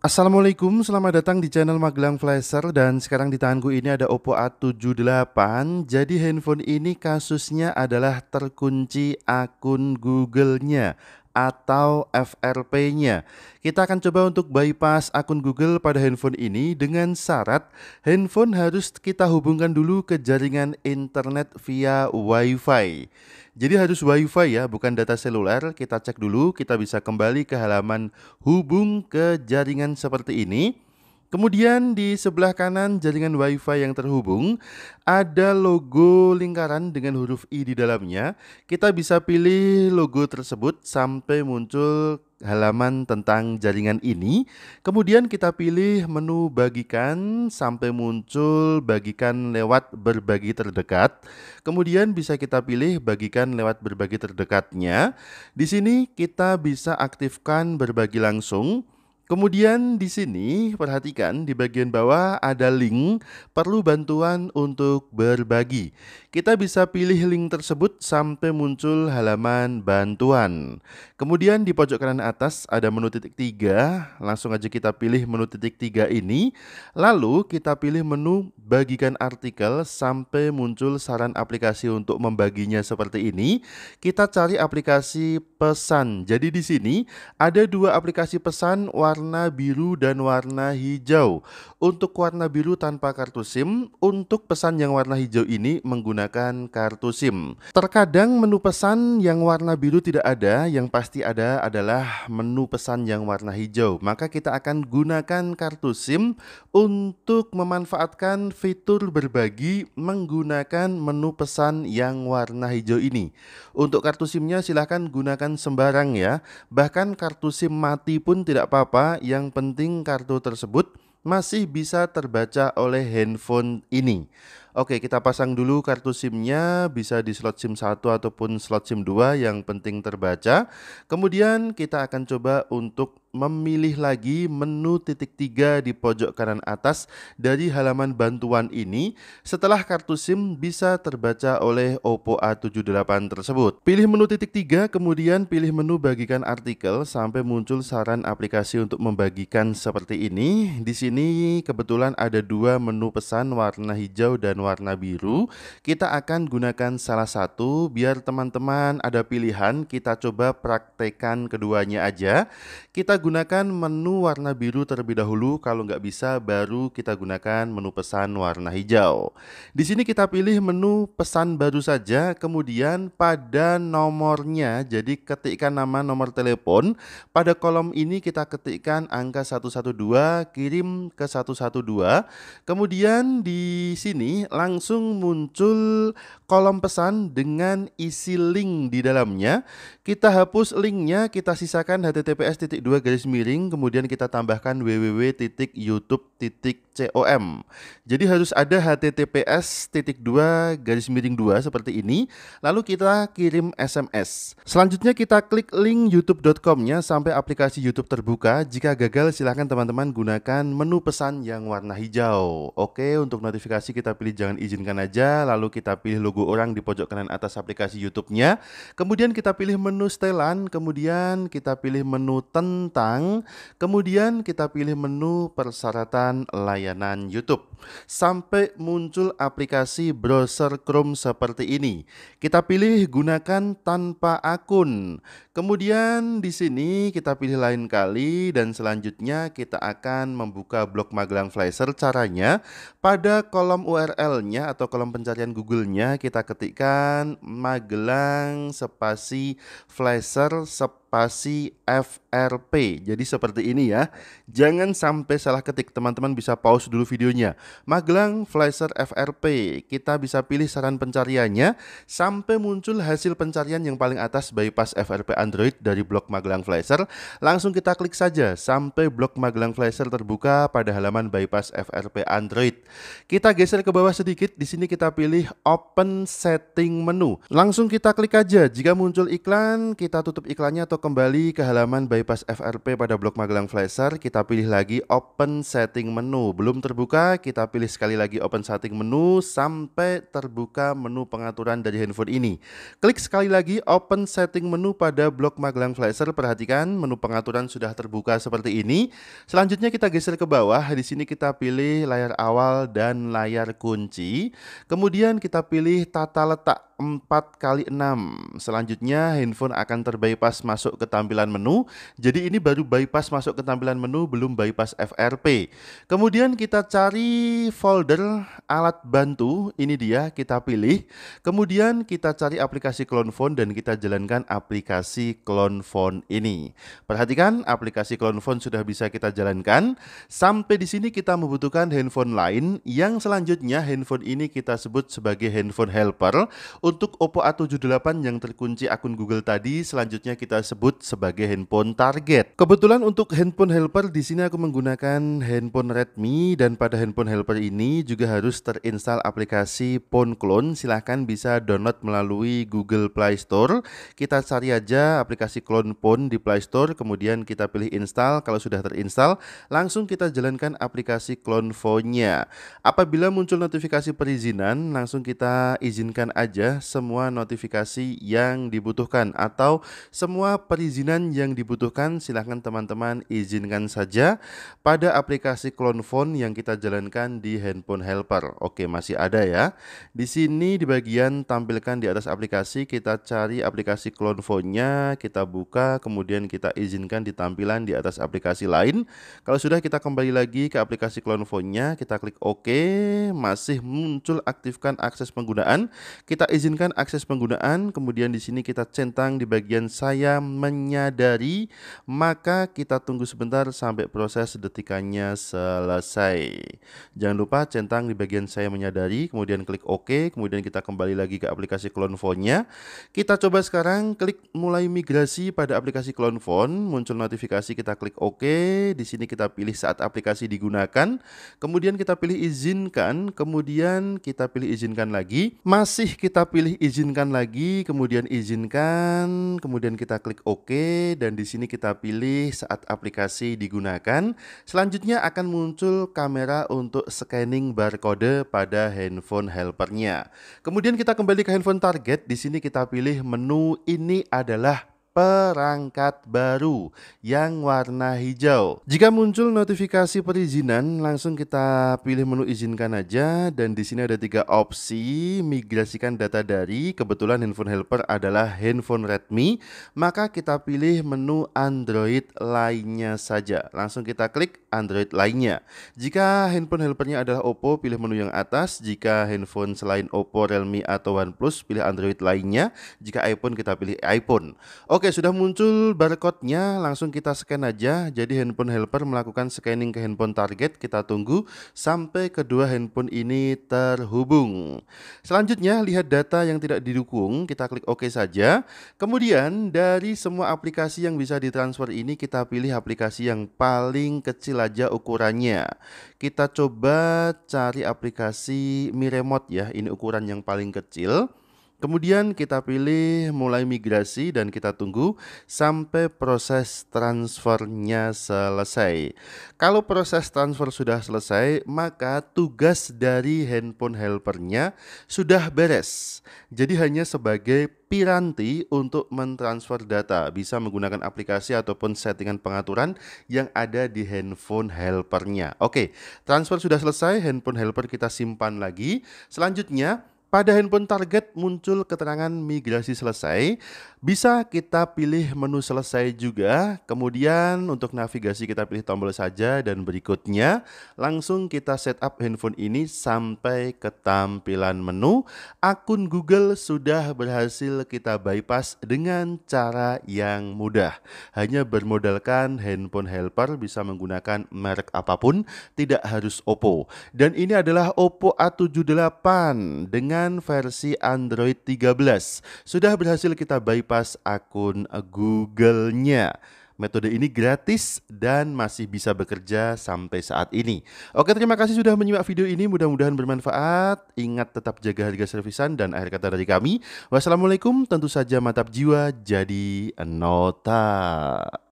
Assalamualaikum, selamat datang di channel Magelang Flasher dan sekarang di tanganku ini ada Oppo A78 Jadi handphone ini kasusnya adalah terkunci akun Google-nya atau FRP-nya. Kita akan coba untuk bypass akun Google pada handphone ini dengan syarat handphone harus kita hubungkan dulu ke jaringan internet via Wi-Fi. Jadi harus Wi-Fi ya, bukan data seluler. Kita cek dulu, kita bisa kembali ke halaman hubung ke jaringan seperti ini. Kemudian di sebelah kanan jaringan WiFi yang terhubung ada logo lingkaran dengan huruf I di dalamnya. Kita bisa pilih logo tersebut sampai muncul halaman tentang jaringan ini. Kemudian kita pilih menu bagikan sampai muncul bagikan lewat berbagi terdekat. Kemudian bisa kita pilih bagikan lewat berbagi terdekatnya. Di sini kita bisa aktifkan berbagi langsung Kemudian di sini perhatikan di bagian bawah ada link perlu bantuan untuk berbagi. Kita bisa pilih link tersebut sampai muncul halaman bantuan. Kemudian di pojok kanan atas ada menu titik tiga, langsung aja kita pilih menu titik tiga ini. Lalu kita pilih menu bagikan artikel sampai muncul saran aplikasi untuk membaginya seperti ini, kita cari aplikasi pesan. Jadi di sini ada dua aplikasi pesan warna biru dan warna hijau. Untuk warna biru tanpa kartu SIM, untuk pesan yang warna hijau ini menggunakan kartu SIM. Terkadang menu pesan yang warna biru tidak ada, yang pasti ada adalah menu pesan yang warna hijau. Maka kita akan gunakan kartu SIM untuk memanfaatkan fitur berbagi menggunakan menu pesan yang warna hijau ini. Untuk kartu SIM-nya silahkan gunakan sembarang ya. Bahkan kartu SIM mati pun tidak apa-apa, yang penting kartu tersebut masih bisa terbaca oleh handphone ini. Oke, kita pasang dulu kartu SIM-nya, bisa di slot SIM 1 ataupun slot SIM 2 yang penting terbaca. Kemudian kita akan coba untuk memilih lagi menu titik tiga di pojok kanan atas dari halaman bantuan ini setelah kartu SIM bisa terbaca oleh Oppo A78 tersebut. Pilih menu titik tiga kemudian pilih menu bagikan artikel sampai muncul saran aplikasi untuk membagikan seperti ini. Di sini kebetulan ada dua menu pesan warna hijau dan warna warna biru, kita akan gunakan salah satu biar teman-teman ada pilihan kita coba praktekan keduanya aja. Kita gunakan menu warna biru terlebih dahulu, kalau nggak bisa baru kita gunakan menu pesan warna hijau. Di sini kita pilih menu pesan baru saja, kemudian pada nomornya, jadi ketikkan nama nomor telepon, pada kolom ini kita ketikkan angka 112, kirim ke 112. Kemudian di sini langsung muncul kolom pesan dengan isi link di dalamnya. Kita hapus linknya, kita sisakan https garis miring, kemudian kita tambahkan www.youtube.com com. Jadi harus ada https titik dua garis miring dua seperti ini. Lalu kita kirim SMS. Selanjutnya kita klik link youtube.com-nya sampai aplikasi YouTube terbuka. Jika gagal silahkan teman-teman gunakan menu pesan yang warna hijau. Oke, untuk notifikasi kita pilih jangan izinkan aja. Lalu kita pilih logo orang di pojok kanan atas aplikasi YouTube-nya. Kemudian kita pilih menu setelan. Kemudian kita pilih menu tentang. Kemudian kita pilih menu persyaratan lain layanan YouTube. Sampai muncul aplikasi browser Chrome seperti ini. Kita pilih gunakan tanpa akun. Kemudian di sini kita pilih lain kali dan selanjutnya kita akan membuka blog Magelang Flasher. Caranya pada kolom URL-nya atau kolom pencarian Google-nya kita ketikkan Magelang spasi Flasher spasi spasi FRP. Jadi seperti ini ya. Jangan sampai salah ketik, teman-teman bisa pause dulu videonya. Magelang Flasher FRP. Kita bisa pilih saran pencariannya sampai muncul hasil pencarian yang paling atas bypass FRP Android dari blog Magelang Flasher. Langsung kita klik saja sampai blog Magelang Flasher terbuka pada halaman bypass FRP Android. Kita geser ke bawah sedikit. Di sini kita pilih open setting menu. Langsung kita klik aja. Jika muncul iklan, kita tutup iklannya atau masuk kembali ke halaman bypass FRP pada blok Magelang Flasher, kita pilih lagi open setting menu. Belum terbuka, kita pilih sekali lagi open setting menu sampai terbuka menu pengaturan dari handphone ini. Klik sekali lagi open setting menu pada blok Magelang Flasher. Perhatikan menu pengaturan sudah terbuka seperti ini. Selanjutnya kita geser ke bawah. Di sini kita pilih layar awal dan layar kunci. Kemudian kita pilih tata letak 4 kali 6 Selanjutnya handphone akan terbypass masuk masuk ke tampilan menu. Jadi ini baru bypass masuk ke tampilan menu, belum bypass FRP. Kemudian kita cari folder alat bantu, ini dia kita pilih. Kemudian kita cari aplikasi clone phone dan kita jalankan aplikasi clone phone ini. Perhatikan aplikasi clone phone sudah bisa kita jalankan. Sampai di sini kita membutuhkan handphone lain yang selanjutnya handphone ini kita sebut sebagai handphone helper. Untuk Oppo A78 yang terkunci akun Google tadi, selanjutnya kita sebut disebut sebagai handphone target. Kebetulan untuk handphone helper di sini aku menggunakan handphone Redmi dan pada handphone helper ini juga harus terinstal aplikasi Phone Clone. Silahkan bisa download melalui Google Play Store. Kita cari aja aplikasi Clone Phone di Play Store, kemudian kita pilih install. Kalau sudah terinstall, langsung kita jalankan aplikasi Clone Phone-nya. Apabila muncul notifikasi perizinan, langsung kita izinkan aja semua notifikasi yang dibutuhkan atau semua perizinan yang dibutuhkan silahkan teman-teman izinkan saja pada aplikasi clone phone yang kita jalankan di handphone helper. Oke, masih ada ya. Di sini di bagian tampilkan di atas aplikasi kita cari aplikasi phone nya kita buka, kemudian kita izinkan di tampilan di atas aplikasi lain. Kalau sudah kita kembali lagi ke aplikasi phone nya kita klik OK, masih muncul aktifkan akses penggunaan. Kita izinkan akses penggunaan, kemudian di sini kita centang di bagian saya menyadari, maka kita tunggu sebentar sampai proses detikannya selesai. Jangan lupa centang di bagian saya menyadari, kemudian klik OK, kemudian kita kembali lagi ke aplikasi phone nya Kita coba sekarang klik mulai migrasi pada aplikasi phone muncul notifikasi kita klik OK, di sini kita pilih saat aplikasi digunakan, kemudian kita pilih izinkan, kemudian kita pilih izinkan lagi, masih kita pilih izinkan lagi, kemudian izinkan, kemudian kita klik Oke dan di sini kita pilih saat aplikasi digunakan. Selanjutnya akan muncul kamera untuk scanning barcode pada handphone helpernya. Kemudian kita kembali ke handphone target. Di sini kita pilih menu ini adalah perangkat baru yang warna hijau. Jika muncul notifikasi perizinan, langsung kita pilih menu izinkan aja dan di sini ada tiga opsi, migrasikan data dari, kebetulan handphone helper adalah handphone Redmi, maka kita pilih menu Android lainnya saja. Langsung kita klik Android lainnya. Jika handphone helpernya adalah Oppo, pilih menu yang atas. Jika handphone selain Oppo, Realme, atau OnePlus, pilih Android lainnya. Jika iPhone, kita pilih iPhone. Oke, sudah muncul barcode-nya, langsung kita scan aja. Jadi handphone helper melakukan scanning ke handphone target, kita tunggu sampai kedua handphone ini terhubung. Selanjutnya, lihat data yang tidak didukung, kita klik OK saja. Kemudian, dari semua aplikasi yang bisa ditransfer ini, kita pilih aplikasi yang paling kecil aja ukurannya. Kita coba cari aplikasi Mi Remote ya, ini ukuran yang paling kecil. Kemudian kita pilih mulai migrasi dan kita tunggu sampai proses transfernya selesai. Kalau proses transfer sudah selesai, maka tugas dari handphone helpernya sudah beres. Jadi hanya sebagai piranti untuk mentransfer data, bisa menggunakan aplikasi ataupun settingan pengaturan yang ada di handphone helpernya. Oke, transfer sudah selesai, handphone helper kita simpan lagi. Selanjutnya, pada handphone target muncul keterangan migrasi selesai. Bisa kita pilih menu selesai juga. Kemudian untuk navigasi kita pilih tombol saja dan berikutnya langsung kita setup handphone ini sampai ke tampilan menu. Akun Google sudah berhasil kita bypass dengan cara yang mudah. Hanya bermodalkan handphone helper bisa menggunakan merek apapun, tidak harus Oppo. Dan ini adalah Oppo A78 dengan dengan versi Android 13. Sudah berhasil kita bypass akun Google-nya. Metode ini gratis dan masih bisa bekerja sampai saat ini. Oke, terima kasih sudah menyimak video ini. Mudah-mudahan bermanfaat. Ingat tetap jaga harga servisan dan akhir kata dari kami. Wassalamualaikum, tentu saja mantap jiwa jadi nota.